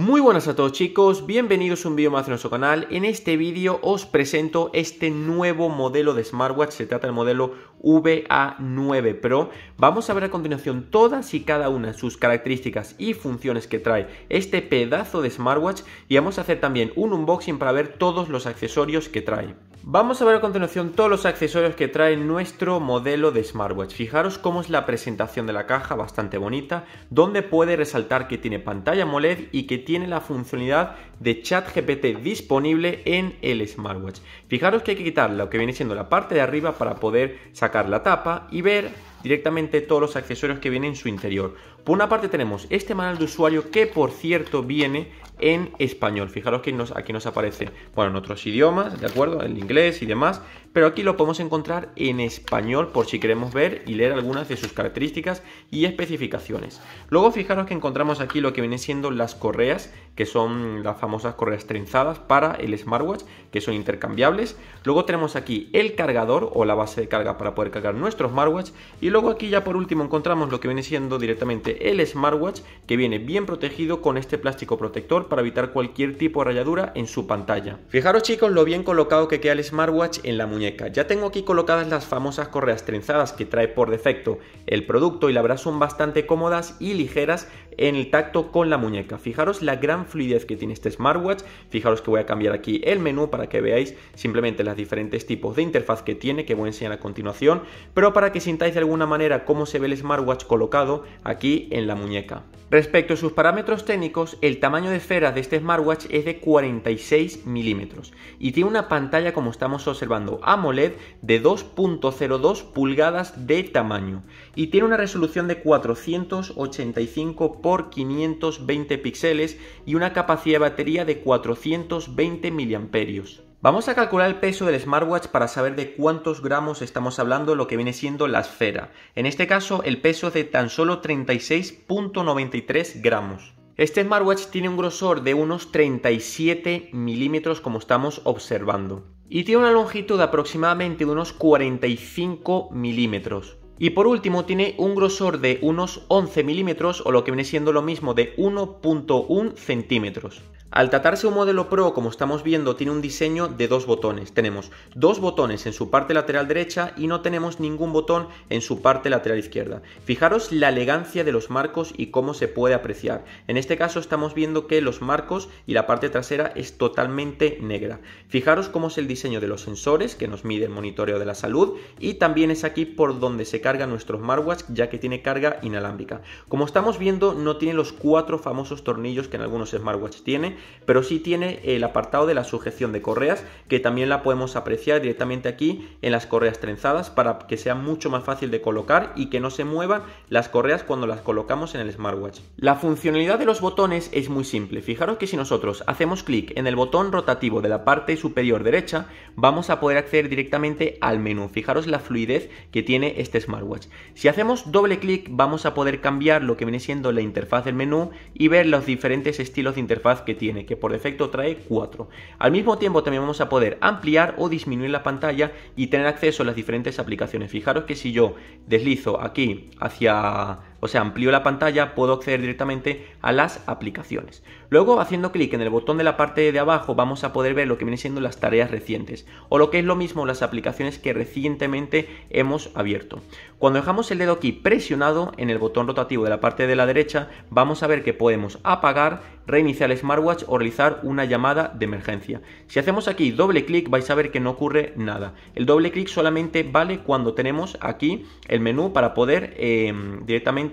Muy buenas a todos chicos, bienvenidos un vídeo más a nuestro canal. En este vídeo os presento este nuevo modelo de smartwatch, se trata del modelo VA9 Pro. Vamos a ver a continuación todas y cada una de sus características y funciones que trae este pedazo de smartwatch y vamos a hacer también un unboxing para ver todos los accesorios que trae. Vamos a ver a continuación todos los accesorios que trae nuestro modelo de smartwatch. Fijaros cómo es la presentación de la caja, bastante bonita, donde puede resaltar que tiene pantalla AMOLED y que tiene la funcionalidad de chat GPT disponible en el smartwatch. Fijaros que hay que quitar lo que viene siendo la parte de arriba para poder sacar la tapa y ver directamente todos los accesorios que vienen en su interior. Por una parte tenemos este manual de usuario que por cierto viene en español. Fijaros que nos, aquí nos aparece, bueno, en otros idiomas, ¿de acuerdo? El inglés y demás, pero aquí lo podemos encontrar en español por si queremos ver y leer algunas de sus características y especificaciones. Luego fijaros que encontramos aquí lo que vienen siendo las correas, que son las famosas correas trenzadas para el smartwatch, que son intercambiables. Luego tenemos aquí el cargador o la base de carga para poder cargar nuestro smartwatch. Y luego aquí ya por último encontramos lo que viene siendo directamente el smartwatch, que viene bien protegido con este plástico protector para evitar cualquier tipo de rayadura en su pantalla. Fijaros chicos lo bien colocado que queda el smartwatch en la muñeca ya tengo aquí colocadas las famosas correas trenzadas que trae por defecto el producto y la verdad son bastante cómodas y ligeras en el tacto con la muñeca. Fijaros la gran fluidez que tiene este smartwatch. Fijaros que voy a cambiar aquí el menú para que veáis simplemente los diferentes tipos de interfaz que tiene, que voy a enseñar a continuación, pero para que sintáis de alguna manera cómo se ve el smartwatch colocado aquí en la muñeca. Respecto a sus parámetros técnicos, el tamaño de esfera de este smartwatch es de 46 milímetros y tiene una pantalla como estamos observando AMOLED de 2.02 pulgadas de tamaño y tiene una resolución de 485 por 520 píxeles y una capacidad de batería de 420 miliamperios Vamos a calcular el peso del smartwatch para saber de cuántos gramos estamos hablando lo que viene siendo la esfera. En este caso el peso de tan solo 36.93 gramos. Este smartwatch tiene un grosor de unos 37 milímetros como estamos observando y tiene una longitud de aproximadamente de unos 45 milímetros. Y por último tiene un grosor de unos 11 milímetros o lo que viene siendo lo mismo de 1.1 centímetros. Al tratarse un modelo Pro, como estamos viendo, tiene un diseño de dos botones. Tenemos dos botones en su parte lateral derecha y no tenemos ningún botón en su parte lateral izquierda. Fijaros la elegancia de los marcos y cómo se puede apreciar. En este caso estamos viendo que los marcos y la parte trasera es totalmente negra. Fijaros cómo es el diseño de los sensores que nos mide el monitoreo de la salud y también es aquí por donde se carga nuestro smartwatch ya que tiene carga inalámbrica. Como estamos viendo no tiene los cuatro famosos tornillos que en algunos smartwatches tiene pero sí tiene el apartado de la sujeción de correas, que también la podemos apreciar directamente aquí en las correas trenzadas para que sea mucho más fácil de colocar y que no se muevan las correas cuando las colocamos en el smartwatch. La funcionalidad de los botones es muy simple. Fijaros que si nosotros hacemos clic en el botón rotativo de la parte superior derecha, vamos a poder acceder directamente al menú. Fijaros la fluidez que tiene este smartwatch. Si hacemos doble clic, vamos a poder cambiar lo que viene siendo la interfaz del menú y ver los diferentes estilos de interfaz que tiene que por defecto trae 4. Al mismo tiempo también vamos a poder ampliar o disminuir la pantalla y tener acceso a las diferentes aplicaciones. Fijaros que si yo deslizo aquí hacia o sea, amplío la pantalla, puedo acceder directamente a las aplicaciones. Luego, haciendo clic en el botón de la parte de abajo, vamos a poder ver lo que vienen siendo las tareas recientes, o lo que es lo mismo, las aplicaciones que recientemente hemos abierto. Cuando dejamos el dedo aquí presionado en el botón rotativo de la parte de la derecha, vamos a ver que podemos apagar, reiniciar el smartwatch o realizar una llamada de emergencia. Si hacemos aquí doble clic, vais a ver que no ocurre nada. El doble clic solamente vale cuando tenemos aquí el menú para poder eh, directamente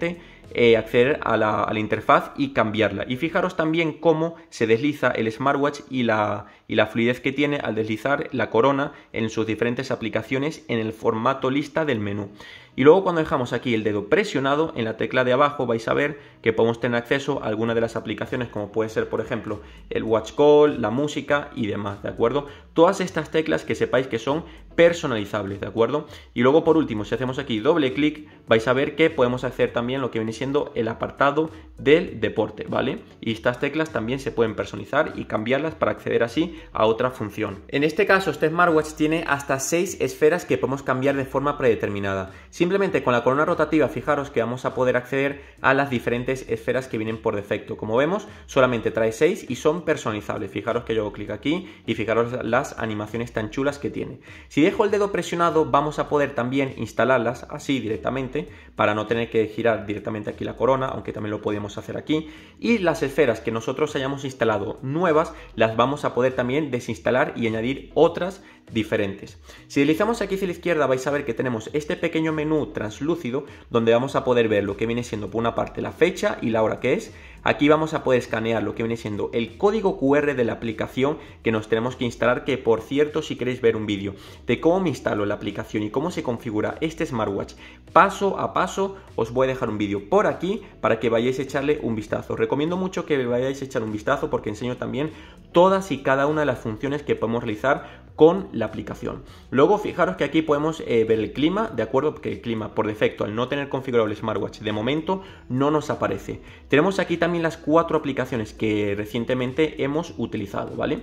eh, acceder a la, interfaz y cambiarla. Y fijaros también cómo se desliza el smartwatch y la fluidez que tiene al deslizar la corona en sus diferentes aplicaciones en el formato lista del menú. Y luego cuando dejamos aquí el dedo presionado en la tecla de abajo vais a ver que podemos tener acceso a algunas de las aplicaciones como puede ser por ejemplo el watch call, la música y demás, ¿de acuerdo? Todas estas teclas que sepáis que son personalizables, ¿de acuerdo? Y luego por último si hacemos aquí doble clic vais a ver que podemos hacer también lo que viene siendo el apartado del deporte, ¿vale? Y estas teclas también se pueden personalizar y cambiarlas para acceder así a otra función. En este caso este smartwatch tiene hasta 6 esferas que podemos cambiar de forma predeterminada. Si Simplemente con la corona rotativa, fijaros que vamos a poder acceder a las diferentes esferas que vienen por defecto. Como vemos, solamente trae 6 y son personalizables. Fijaros que yo hago clic aquí y fijaros las animaciones tan chulas que tiene. Si dejo el dedo presionado, vamos a poder también instalarlas así directamente para no tener que girar directamente aquí la corona, aunque también lo podemos hacer aquí. Y las esferas que nosotros hayamos instalado nuevas, las vamos a poder también desinstalar y añadir otras diferentes. Si deslizamos aquí hacia la izquierda vais a ver que tenemos este pequeño menú translúcido donde vamos a poder ver lo que viene siendo por una parte la fecha y la hora que es, Aquí vamos a poder escanear lo que viene siendo el código QR de la aplicación que nos tenemos que instalar, que por cierto, si queréis ver un vídeo de cómo me instalo la aplicación y cómo se configura este smartwatch paso a paso, os voy a dejar un vídeo por aquí para que vayáis a echarle un vistazo. Recomiendo mucho que vayáis a echar un vistazo porque enseño también todas y cada una de las funciones que podemos realizar con la aplicación. Luego, fijaros que aquí podemos eh, ver el clima, ¿de acuerdo? Porque el clima, por defecto, al no tener configurable smartwatch de momento, no nos aparece. Tenemos aquí también las cuatro aplicaciones que recientemente hemos utilizado, ¿vale?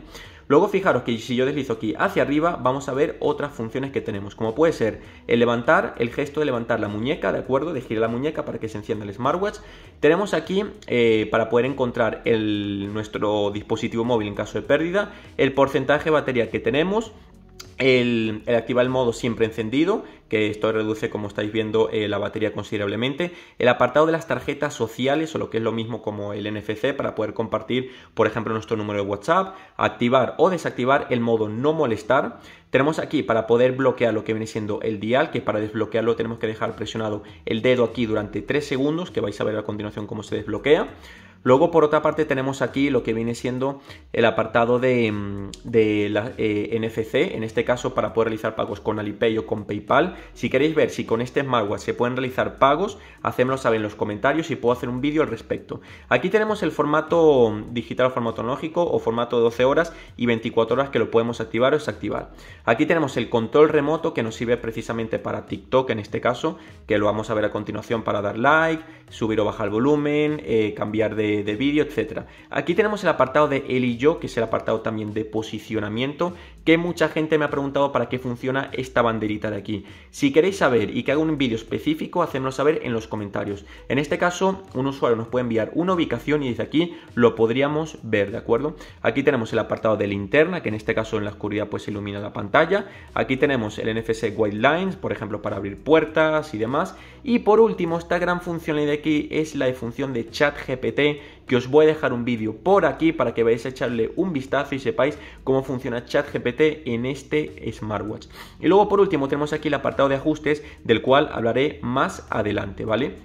Luego fijaros que si yo deslizo aquí hacia arriba vamos a ver otras funciones que tenemos, como puede ser el levantar, el gesto de levantar la muñeca, ¿de acuerdo? De girar la muñeca para que se encienda el smartwatch. Tenemos aquí eh, para poder encontrar el, nuestro dispositivo móvil en caso de pérdida, el porcentaje de batería que tenemos, el, activar el modo siempre encendido, que esto reduce, como estáis viendo, eh, la batería considerablemente. El apartado de las tarjetas sociales, o lo que es lo mismo como el NFC, para poder compartir, por ejemplo, nuestro número de WhatsApp. Activar o desactivar el modo no molestar. Tenemos aquí para poder bloquear lo que viene siendo el dial, que para desbloquearlo tenemos que dejar presionado el dedo aquí durante 3 segundos, que vais a ver a continuación cómo se desbloquea. Luego, por otra parte, tenemos aquí lo que viene siendo el apartado de, mm, de la eh, NFC, en este caso para poder realizar pagos con Alipay o con PayPal. Si queréis ver si con este smartwatch se pueden realizar pagos, hacémoslo saber en los comentarios y puedo hacer un vídeo al respecto. Aquí tenemos el formato digital o formato o formato de 12 horas y 24 horas que lo podemos activar o desactivar. Aquí tenemos el control remoto que nos sirve precisamente para TikTok en este caso, que lo vamos a ver a continuación para dar like, subir o bajar el volumen, eh, cambiar de de, vídeo, etcétera Aquí tenemos el apartado de él y yo, que es el apartado también de posicionamiento, que mucha gente me ha preguntado para qué funciona esta banderita de aquí. Si queréis saber y que haga un vídeo específico, Hacednos saber en los comentarios. En este caso, un usuario nos puede enviar una ubicación y desde aquí lo podríamos ver, ¿de acuerdo? Aquí tenemos el apartado de linterna, que en este caso en la oscuridad pues ilumina la pantalla. Aquí tenemos el NFC White Lines, por ejemplo, para abrir puertas y demás. Y por último, esta gran función de aquí es la de función de chat GPT, que os voy a dejar un vídeo por aquí para que veáis a echarle un vistazo y sepáis cómo funciona ChatGPT en este smartwatch. Y luego por último tenemos aquí el apartado de ajustes del cual hablaré más adelante, ¿vale?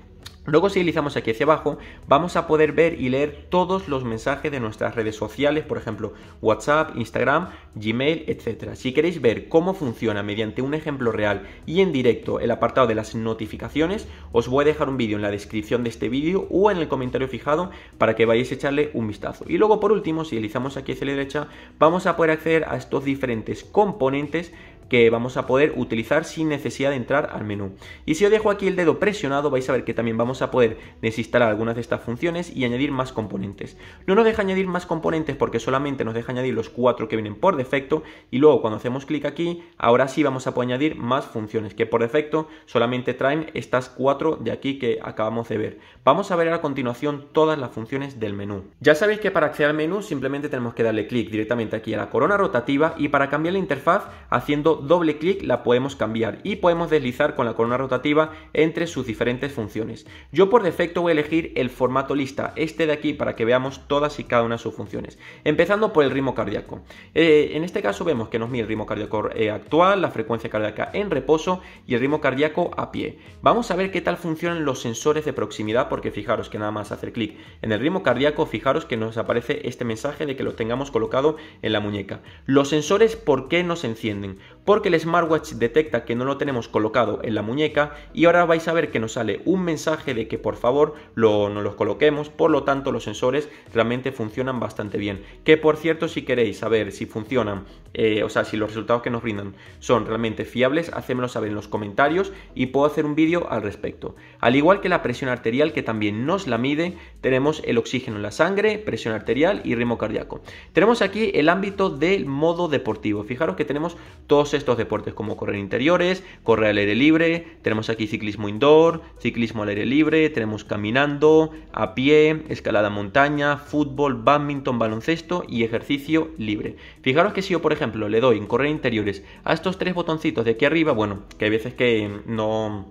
Luego si deslizamos aquí hacia abajo, vamos a poder ver y leer todos los mensajes de nuestras redes sociales, por ejemplo, WhatsApp, Instagram, Gmail, etc. Si queréis ver cómo funciona mediante un ejemplo real y en directo el apartado de las notificaciones, os voy a dejar un vídeo en la descripción de este vídeo o en el comentario fijado para que vayáis a echarle un vistazo. Y luego por último, si deslizamos aquí hacia la derecha, vamos a poder acceder a estos diferentes componentes que vamos a poder utilizar sin necesidad de entrar al menú. Y si os dejo aquí el dedo presionado vais a ver que también vamos a poder desinstalar algunas de estas funciones y añadir más componentes. No nos deja añadir más componentes porque solamente nos deja añadir los cuatro que vienen por defecto y luego cuando hacemos clic aquí ahora sí vamos a poder añadir más funciones que por defecto solamente traen estas cuatro de aquí que acabamos de ver. Vamos a ver a continuación todas las funciones del menú. Ya sabéis que para acceder al menú simplemente tenemos que darle clic directamente aquí a la corona rotativa y para cambiar la interfaz haciendo doble clic la podemos cambiar y podemos deslizar con la corona rotativa entre sus diferentes funciones. Yo por defecto voy a elegir el formato lista, este de aquí, para que veamos todas y cada una de sus funciones. Empezando por el ritmo cardíaco. Eh, en este caso vemos que nos mide el ritmo cardíaco eh, actual, la frecuencia cardíaca en reposo y el ritmo cardíaco a pie. Vamos a ver qué tal funcionan los sensores de proximidad, porque fijaros que nada más hacer clic en el ritmo cardíaco, fijaros que nos aparece este mensaje de que lo tengamos colocado en la muñeca. Los sensores, ¿por qué nos encienden? porque el smartwatch detecta que no lo tenemos colocado en la muñeca y ahora vais a ver que nos sale un mensaje de que por favor lo, los coloquemos, por lo tanto los sensores realmente funcionan bastante bien. Que por cierto, si queréis saber si funcionan, eh, o sea, si los resultados que nos brindan son realmente fiables, hacémoslo saber en los comentarios y puedo hacer un vídeo al respecto. Al igual que la presión arterial que también nos la mide, tenemos el oxígeno en la sangre, presión arterial y ritmo cardíaco. Tenemos aquí el ámbito del modo deportivo. Fijaros que tenemos todos estos deportes como correr interiores, correr al aire libre, tenemos aquí ciclismo indoor, ciclismo al aire libre, tenemos caminando, a pie, escalada montaña, fútbol, badminton, baloncesto y ejercicio libre. Fijaros que si yo por ejemplo le doy en correr interiores a estos tres botoncitos de aquí arriba, bueno, que hay veces que no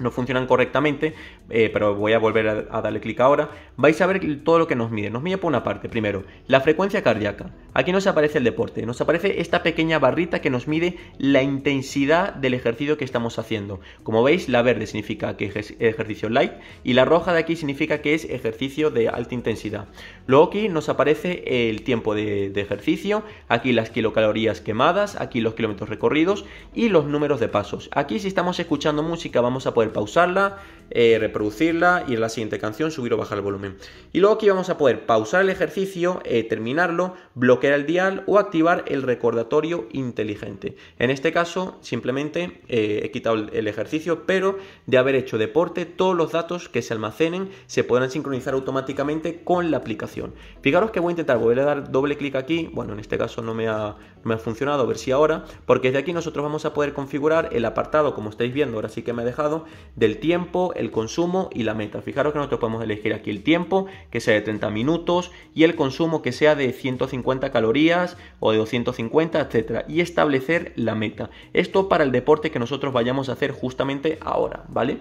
no funcionan correctamente, eh, pero voy a volver a, darle clic ahora, vais a ver todo lo que nos mide. Nos mide por una parte, primero, la frecuencia cardíaca. Aquí nos aparece el deporte, nos aparece esta pequeña barrita que nos mide la intensidad del ejercicio que estamos haciendo. Como veis, la verde significa que es ejercicio light y la roja de aquí significa que es ejercicio de alta intensidad. Luego aquí nos aparece el tiempo de ejercicio, aquí las kilocalorías quemadas, aquí los kilómetros recorridos y los números de pasos. Aquí si estamos escuchando música vamos a poder pausarla, eh, reproducirla y en la siguiente canción subir o bajar el volumen. Y luego aquí vamos a poder pausar el ejercicio, eh, terminarlo, bloquear el dial o activar el recordatorio inteligente. En este caso simplemente eh, he quitado el, el, ejercicio, pero de haber hecho deporte todos los datos que se almacenen se podrán sincronizar automáticamente con la aplicación. Fijaros que voy a intentar volver a dar doble clic aquí, bueno en este caso no me ha, me ha funcionado, a ver si ahora, porque desde aquí nosotros vamos a poder configurar el apartado, como estáis viendo, ahora sí que me ha dejado, del tiempo, el consumo y la meta. Fijaros que nosotros podemos elegir aquí el tiempo, que sea de 30 minutos, y el consumo que sea de 150 calorías o de 250, etcétera, y establecer la meta. Esto para el deporte que nosotros vayamos a hacer justamente ahora, ¿vale?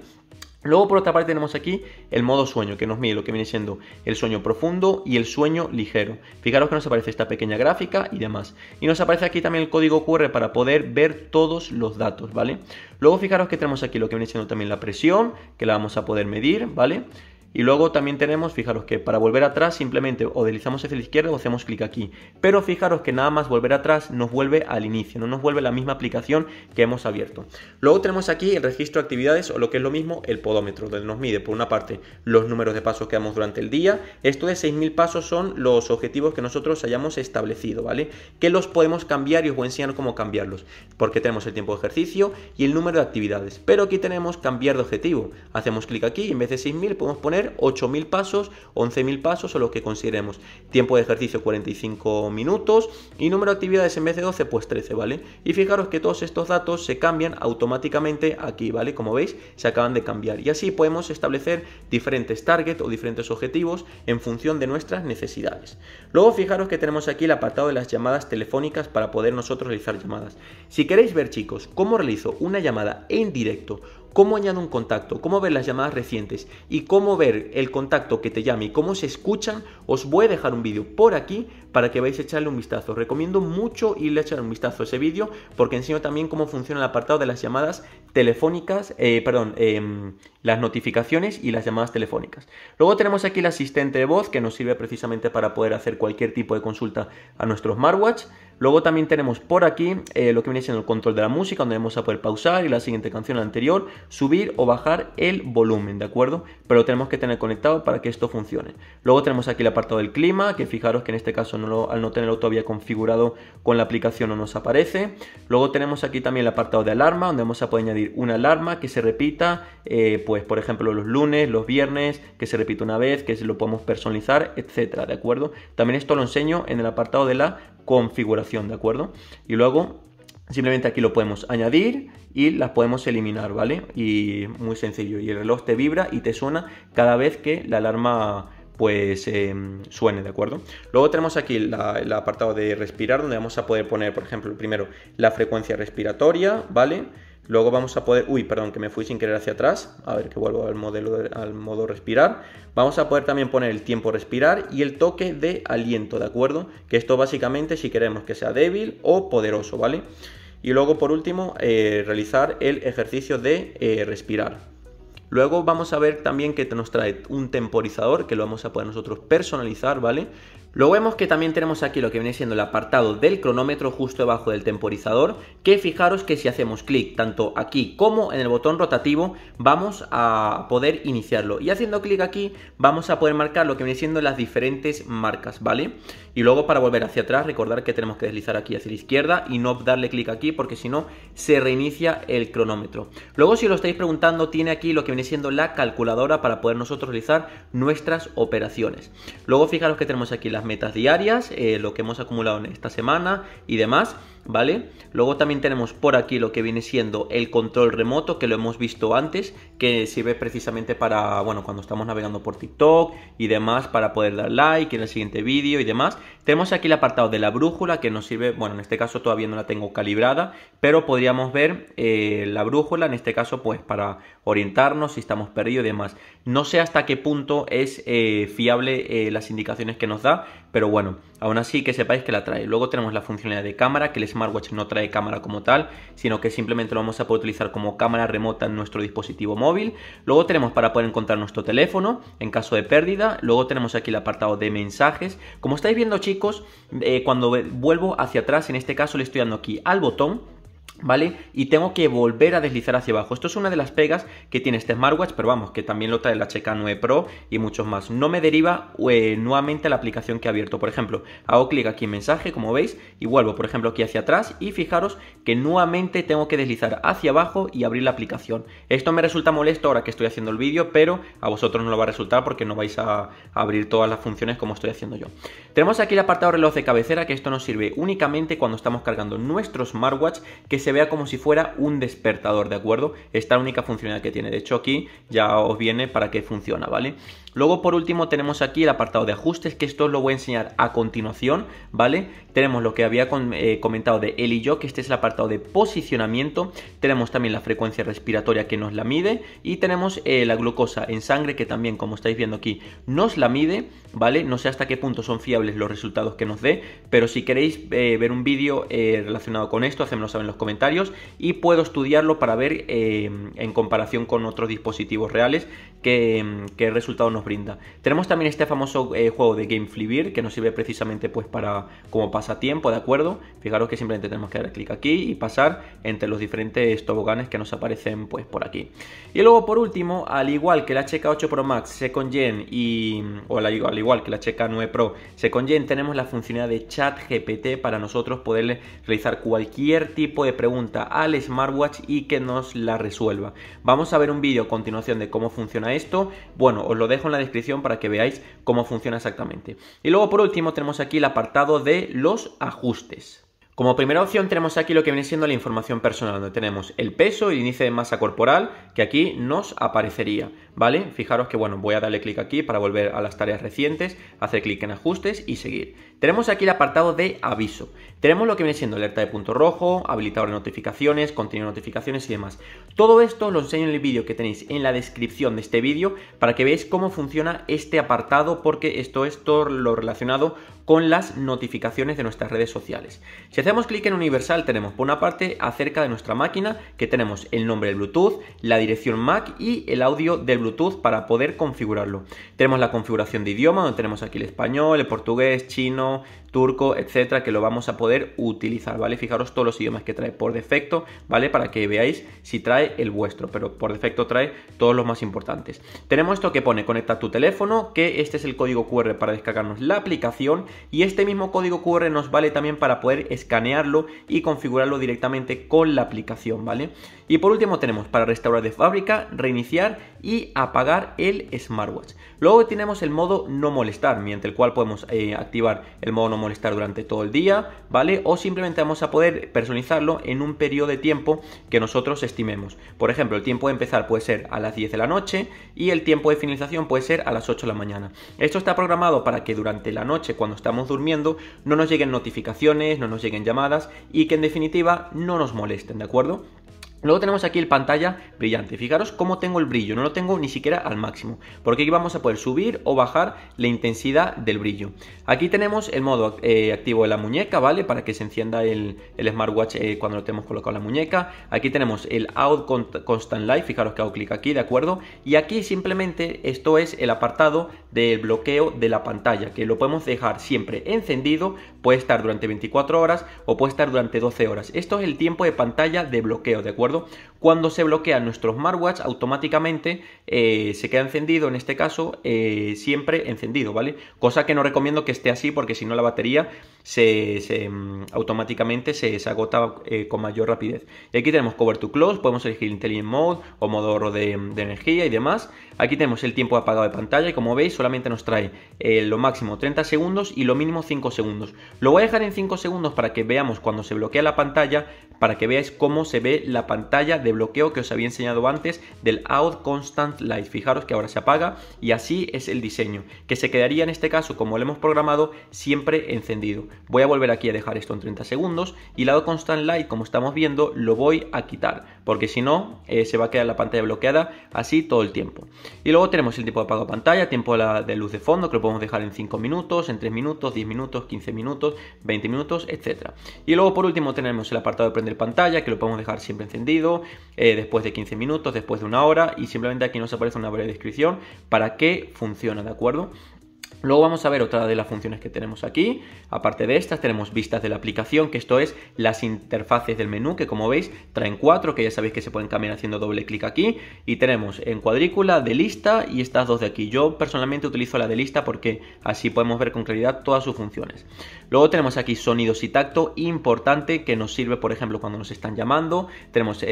Luego por otra parte tenemos aquí el modo sueño que nos mide lo que viene siendo el sueño profundo y el sueño ligero. Fijaros que nos aparece esta pequeña gráfica y demás. Y nos aparece aquí también el código QR para poder ver todos los datos, ¿vale? Luego fijaros que tenemos aquí lo que viene siendo también la presión, que la vamos a poder medir, ¿vale? Y luego también tenemos, fijaros que para volver atrás simplemente o deslizamos hacia la izquierda o hacemos clic aquí. Pero fijaros que nada más volver atrás nos vuelve al inicio, no nos vuelve la misma aplicación que hemos abierto. Luego tenemos aquí el registro de actividades o lo que es lo mismo el podómetro, donde nos mide por una parte los números de pasos que damos durante el día. Esto de 6.000 pasos son los objetivos que nosotros hayamos establecido, ¿vale? Que los podemos cambiar y os voy a enseñar cómo cambiarlos, porque tenemos el tiempo de ejercicio y el número de actividades. Pero aquí tenemos cambiar de objetivo. Hacemos clic aquí y en vez de 6.000 podemos poner 8.000 pasos, 11.000 pasos o lo que consideremos. Tiempo de ejercicio 45 minutos y número de actividades en vez de 12 pues 13, ¿vale? Y fijaros que todos estos datos se cambian automáticamente aquí, ¿vale? Como veis se acaban de cambiar y así podemos establecer diferentes targets o diferentes objetivos en función de nuestras necesidades. Luego fijaros que tenemos aquí el apartado de las llamadas telefónicas para poder nosotros realizar llamadas. Si queréis ver chicos cómo realizo una llamada en directo cómo añado un contacto, cómo ver las llamadas recientes y cómo ver el contacto que te llame y cómo se escuchan, os voy a dejar un vídeo por aquí para que vais a echarle un vistazo. Os recomiendo mucho irle a echar un vistazo a ese vídeo porque enseño también cómo funciona el apartado de las llamadas telefónicas, eh, perdón, em, las notificaciones y las llamadas telefónicas. Luego tenemos aquí el asistente de voz que nos sirve precisamente para poder hacer cualquier tipo de consulta a nuestro smartwatch. Luego también tenemos por aquí eh, lo que viene siendo el control de la música, donde vamos a poder pausar y la siguiente canción la anterior subir o bajar el volumen, ¿de acuerdo? Pero tenemos que tener conectado para que esto funcione. Luego tenemos aquí el apartado del clima, que fijaros que en este caso no lo, al no tenerlo todavía configurado con la aplicación no nos aparece. Luego tenemos aquí también el apartado de alarma, donde vamos a poder añadir una alarma que se repita, eh, pues por ejemplo los lunes, los viernes, que se repita una vez, que lo podemos personalizar, etcétera, ¿de acuerdo? También esto lo enseño en el apartado de la configuración, ¿de acuerdo? Y luego simplemente aquí lo podemos añadir y las podemos eliminar, ¿vale? Y muy sencillo, y el reloj te vibra y te suena cada vez que la alarma pues em, suene, ¿de acuerdo? Luego tenemos aquí el apartado de respirar, donde vamos a poder poner, por ejemplo, primero la frecuencia respiratoria, ¿vale? Luego vamos a poder, uy, perdón, que me fui sin querer hacia atrás, a ver que vuelvo al, modelo al modo respirar. Vamos a poder también poner el tiempo respirar y el toque de aliento, ¿de acuerdo? Que esto básicamente si queremos que sea débil o poderoso, ¿vale? vale y luego, por último, eh, realizar el ejercicio de eh, respirar. Luego vamos a ver también que nos trae un temporizador que lo vamos a poder nosotros personalizar, ¿vale? Luego vemos que también tenemos aquí lo que viene siendo el apartado del cronómetro justo debajo del temporizador, que fijaros que si hacemos clic tanto aquí como en el botón rotativo vamos a poder iniciarlo. Y haciendo clic aquí vamos a poder marcar lo que viene siendo las diferentes marcas, ¿vale? Y luego para volver hacia atrás recordar que tenemos que deslizar aquí hacia la izquierda y no darle clic aquí porque si no se reinicia el cronómetro. Luego si lo estáis preguntando tiene aquí lo que viene siendo la calculadora para poder nosotros realizar nuestras operaciones. Luego fijaros que tenemos aquí la metas diarias, eh, lo que hemos acumulado en esta semana y demás, ¿vale? Luego también tenemos por aquí lo que viene siendo el control remoto, que lo hemos visto antes, que sirve precisamente para, bueno, cuando estamos navegando por TikTok y demás, para poder dar like en el siguiente vídeo y demás. Tenemos aquí el apartado de la brújula, que nos sirve, bueno, en este caso todavía no la tengo calibrada, pero podríamos ver eh, la brújula, en este caso, pues para orientarnos si estamos perdidos y demás. No sé hasta qué punto es eh, fiable las indicaciones que nos da, pero bueno, aún así que sepáis que la trae. Luego tenemos la funcionalidad de cámara, que el smartwatch no trae cámara como tal, sino que simplemente lo vamos a poder utilizar como cámara remota en nuestro dispositivo móvil. Luego tenemos para poder encontrar nuestro teléfono en caso de pérdida. Luego tenemos aquí el apartado de mensajes. Como estáis viendo chicos, eh, cuando vuelvo hacia atrás, en este caso le estoy dando aquí al botón ¿Vale? Y tengo que volver a deslizar hacia abajo. Esto es una de las pegas que tiene este smartwatch, pero vamos, que también lo trae la HK9 Pro y muchos más. No me deriva eh, nuevamente la aplicación que he abierto. Por ejemplo, hago clic aquí en mensaje, como veis, y vuelvo, por ejemplo, aquí hacia atrás y fijaros que nuevamente tengo que deslizar hacia abajo y abrir la aplicación. Esto me resulta molesto ahora que estoy haciendo el vídeo, pero a vosotros no lo va a resultar porque no vais a abrir todas las funciones como estoy haciendo yo. Tenemos aquí el apartado reloj de cabecera, que esto nos sirve únicamente cuando estamos cargando nuestro smartwatch, que se vea como si fuera un despertador, ¿de acuerdo? Esta única funcionalidad que tiene. De hecho, aquí ya os viene para que funciona, ¿vale? Luego por último tenemos aquí el apartado de ajustes que esto os lo voy a enseñar a continuación, ¿vale? Tenemos lo que había eh, comentado de él y yo, que este es el apartado de posicionamiento, tenemos también la frecuencia respiratoria que nos la mide y tenemos eh, la glucosa en sangre que también como estáis viendo aquí nos la mide, ¿vale? No sé hasta qué punto son fiables los resultados que nos dé, pero si queréis eh, ver un vídeo relacionado con esto, hacedmelo saber en los comentarios y puedo estudiarlo para ver en comparación con otros dispositivos reales Que qué resultados nos brinda. Tenemos también este famoso eh, juego de Game que nos sirve precisamente pues para como pasatiempo, ¿de acuerdo? Fijaros que simplemente tenemos que dar clic aquí y pasar entre los diferentes toboganes que nos aparecen pues por aquí. Y luego por último, al igual que la HK8 Pro Max Second Gen y o al, al igual que la HK9 Pro Second Gen tenemos la funcionalidad de chat GPT para nosotros poderle realizar cualquier tipo de pregunta al smartwatch y que nos la resuelva. Vamos a ver un vídeo a continuación de cómo funciona esto. Bueno, os lo dejo la descripción para que veáis cómo funciona exactamente. Y luego por último tenemos aquí el apartado de los ajustes. Como primera opción tenemos aquí lo que viene siendo la información personal, donde tenemos el peso y el índice de masa corporal, que aquí nos aparecería. ¿vale? Fijaros que, bueno, voy a darle clic aquí para volver a las tareas recientes, hacer clic en ajustes y seguir. Tenemos aquí el apartado de aviso. Tenemos lo que viene siendo alerta de punto rojo, habilitador de notificaciones, contenido de notificaciones y demás. Todo esto lo enseño en el vídeo que tenéis en la descripción de este vídeo para que veáis cómo funciona este apartado porque esto es todo lo relacionado con las notificaciones de nuestras redes sociales. Si hacemos clic en Universal tenemos por una parte acerca de nuestra máquina que tenemos el nombre de Bluetooth, la dirección MAC y el audio del Bluetooth para poder configurarlo. Tenemos la configuración de idioma, donde tenemos aquí el español, el portugués, chino, turco, etcétera, que lo vamos a poder utilizar, ¿vale? Fijaros todos los idiomas que trae por defecto, ¿vale? Para que veáis si trae el vuestro, pero por defecto trae todos los más importantes. Tenemos esto que pone conectar tu teléfono, que este es el código QR para descargarnos la aplicación y este mismo código QR nos vale también para poder escanearlo y configurarlo directamente con la aplicación, ¿vale? Y por último tenemos para restaurar de fábrica, reiniciar y apagar el smartwatch. Luego tenemos el modo no molestar, mediante el cual podemos eh, activar el modo no molestar durante todo el día, ¿vale? O simplemente vamos a poder personalizarlo en un periodo de tiempo que nosotros estimemos. Por ejemplo, el tiempo de empezar puede ser a las 10 de la noche y el tiempo de finalización puede ser a las 8 de la mañana. Esto está programado para que durante la noche, cuando estamos durmiendo, no nos lleguen notificaciones, no nos lleguen llamadas y que en definitiva no nos molesten, ¿de acuerdo? Luego tenemos aquí el pantalla brillante. Fijaros cómo tengo el brillo, no lo tengo ni siquiera al máximo, porque aquí vamos a poder subir o bajar la intensidad del brillo. Aquí tenemos el modo eh, activo de la muñeca, ¿vale? Para que se encienda el, smartwatch eh, cuando lo tenemos colocado en la muñeca. Aquí tenemos el Out Constant Light, fijaros que hago clic aquí, ¿de acuerdo? Y aquí simplemente esto es el apartado del bloqueo de la pantalla, que lo podemos dejar siempre encendido, puede estar durante 24 horas o puede estar durante 12 horas. Esto es el tiempo de pantalla de bloqueo, ¿de acuerdo? Cuando se bloquea nuestro smartwatch, automáticamente eh, se queda encendido, en este caso, eh, siempre encendido, ¿vale? Cosa que no recomiendo que esté así porque si no la batería se, mm, automáticamente se, agota eh, con mayor rapidez. Y aquí tenemos Cover to Close, podemos elegir Intelligent Mode o modo ahorro de, energía y demás. Aquí tenemos el tiempo de apagado de pantalla y como veis solamente nos trae lo máximo 30 segundos y lo mínimo 5 segundos. Lo voy a dejar en 5 segundos para que veamos cuando se bloquea la pantalla, para que veáis cómo se ve la pantalla pantalla de bloqueo que os había enseñado antes del Out Constant Light. Fijaros que ahora se apaga y así es el diseño, que se quedaría en este caso, como lo hemos programado, siempre encendido. Voy a volver aquí a dejar esto en 30 segundos y el Out Constant Light, como estamos viendo, lo voy a quitar, porque si no, eh, se va a quedar la pantalla bloqueada así todo el tiempo. Y luego tenemos el tipo de apagado pantalla, tiempo de luz de fondo, que lo podemos dejar en 5 minutos, en 3 minutos, 10 minutos, 15 minutos, 20 minutos, etcétera Y luego por último tenemos el apartado de prender pantalla, que lo podemos dejar siempre encendido eh, después de 15 minutos, después de una hora y simplemente aquí nos aparece una breve descripción para qué funciona, ¿de acuerdo? Luego vamos a ver otra de las funciones que tenemos aquí. Aparte de estas, tenemos vistas de la aplicación, que esto es las interfaces del menú, que como veis traen cuatro, que ya sabéis que se pueden cambiar haciendo doble clic aquí. Y tenemos en cuadrícula, de lista y estas dos de aquí. Yo personalmente utilizo la de lista porque así podemos ver con claridad todas sus funciones. Luego tenemos aquí sonidos y tacto, importante, que nos sirve, por ejemplo, cuando nos están llamando. Tenemos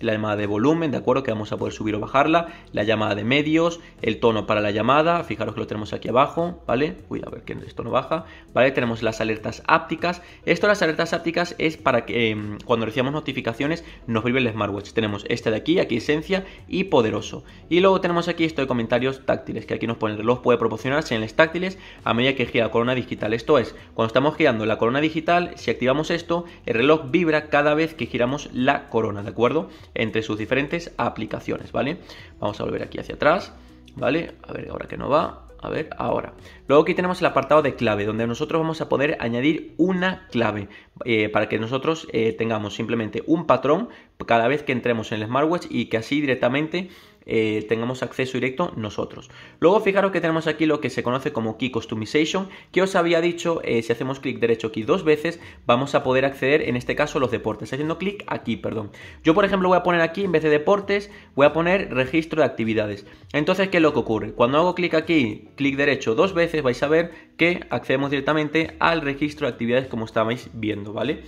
la llamada de volumen, ¿de acuerdo? Que vamos a poder subir o bajarla. La llamada de medios, el tono para la llamada, fijaros que lo tenemos aquí abajo ¿vale? Uy, a ver que esto no baja, ¿vale? Tenemos las alertas ápticas. Esto, las alertas ápticas, es para que em, cuando recibamos notificaciones nos vive el smartwatch. Tenemos este de aquí, aquí esencia y poderoso. Y luego tenemos aquí esto de comentarios táctiles, que aquí nos pone el reloj puede en señales táctiles a medida que gira la corona digital. Esto es, cuando estamos girando la corona digital, si activamos esto, el reloj vibra cada vez que giramos la corona, ¿de acuerdo? Entre sus diferentes aplicaciones, ¿vale? Vamos a volver aquí hacia atrás. ¿vale? A ver, ahora que no va. A ver, ahora. Luego aquí tenemos el apartado de clave, donde nosotros vamos a poder añadir una clave eh, para que nosotros eh, tengamos simplemente un patrón cada vez que entremos en el smartwatch y que así directamente eh, tengamos acceso directo nosotros. Luego fijaros que tenemos aquí lo que se conoce como Key Customization, que os había dicho, eh, si hacemos clic derecho aquí dos veces, vamos a poder acceder en este caso a los deportes, haciendo clic aquí, perdón. Yo por ejemplo voy a poner aquí, en vez de deportes, voy a poner registro de actividades. Entonces, ¿qué es lo que ocurre? Cuando hago clic aquí, clic derecho dos veces, vais a ver que accedemos directamente al registro de actividades como estabais viendo, ¿vale?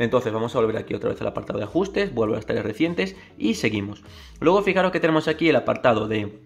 Entonces vamos a volver aquí otra vez al apartado de ajustes, vuelvo a estar recientes y seguimos. Luego fijaros que tenemos aquí el apartado de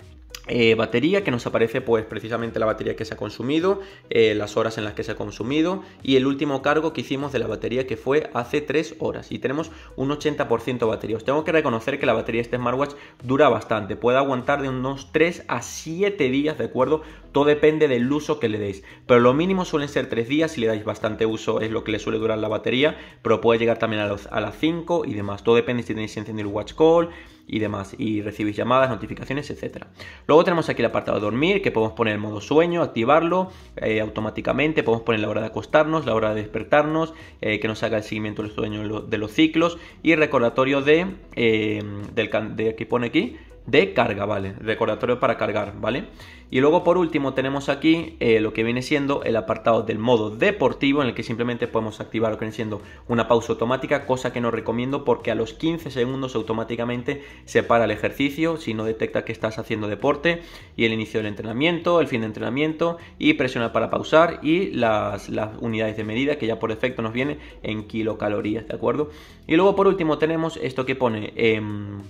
eh, batería que nos aparece pues precisamente la batería que se ha consumido, eh, las horas en las que se ha consumido y el último cargo que hicimos de la batería que fue hace 3 horas y tenemos un 80% de batería. Os tengo que reconocer que la batería de este smartwatch dura bastante, puede aguantar de unos 3 a 7 días, ¿de acuerdo? Todo depende del uso que le deis. Pero lo mínimo suelen ser tres días. Si le dais bastante uso es lo que le suele durar la batería. Pero puede llegar también a, los, a las 5 y demás. Todo depende si tenéis encendido el watch call y demás. Y recibís llamadas, notificaciones, etcétera Luego tenemos aquí el apartado de dormir, que podemos poner el modo sueño, activarlo eh, automáticamente. Podemos poner la hora de acostarnos, la hora de despertarnos, eh, que nos haga el seguimiento del sueño de los ciclos y recordatorio de, eh, del, de que pone aquí de carga, ¿vale? Recordatorio para cargar, ¿vale? Y luego por último tenemos aquí eh, lo que viene siendo el apartado del modo deportivo en el que simplemente podemos activar o que siendo una pausa automática, cosa que no recomiendo porque a los 15 segundos automáticamente se para el ejercicio si no detecta que estás haciendo deporte y el inicio del entrenamiento, el fin de entrenamiento y presionar para pausar y las, unidades de medida que ya por defecto nos viene en kilocalorías, ¿de acuerdo? Y luego por último tenemos esto que pone... Em,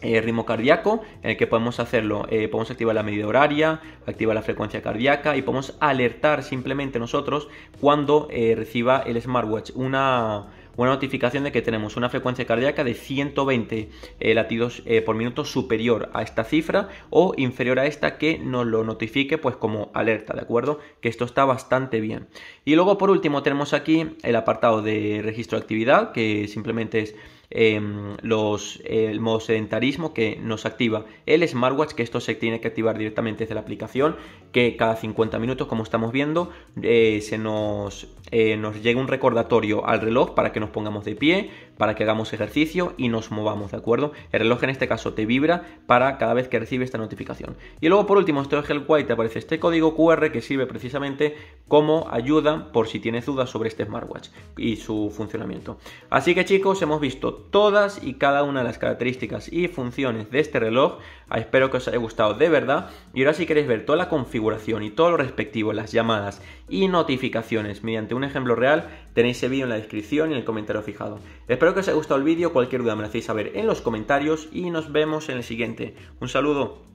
eh, ritmo cardíaco, en el que podemos hacerlo, eh, podemos activar la medida horaria, activar la frecuencia cardíaca y podemos alertar simplemente nosotros cuando eh, reciba el smartwatch una, notificación de que tenemos una frecuencia cardíaca de 120 latidos por minuto superior a esta cifra o inferior a esta que nos lo notifique pues como alerta, ¿de acuerdo? Que esto está bastante bien. Y luego por último tenemos aquí el apartado de registro de actividad que simplemente es Em, los, el modo sedentarismo que nos activa el smartwatch, que esto se tiene que activar directamente desde la aplicación, que cada 50 minutos, como estamos viendo, eh, se nos, eh, nos llega un recordatorio al reloj para que nos pongamos de pie, para que hagamos ejercicio y nos movamos, ¿de acuerdo? El reloj en este caso te vibra para cada vez que recibe esta notificación. Y luego por último, esto es white. te aparece este código QR que sirve precisamente como ayuda por si tienes dudas sobre este smartwatch y su funcionamiento. Así que chicos, hemos visto todas y cada una de las características y funciones de este reloj. Ah, espero que os haya gustado de verdad. Y ahora si queréis ver toda la configuración y todo lo respectivo, las llamadas y notificaciones mediante un ejemplo real, Tenéis el vídeo en la descripción y en el comentario fijado. Espero que os haya gustado el vídeo, cualquier duda me la hacéis saber en los comentarios y nos vemos en el siguiente. Un saludo.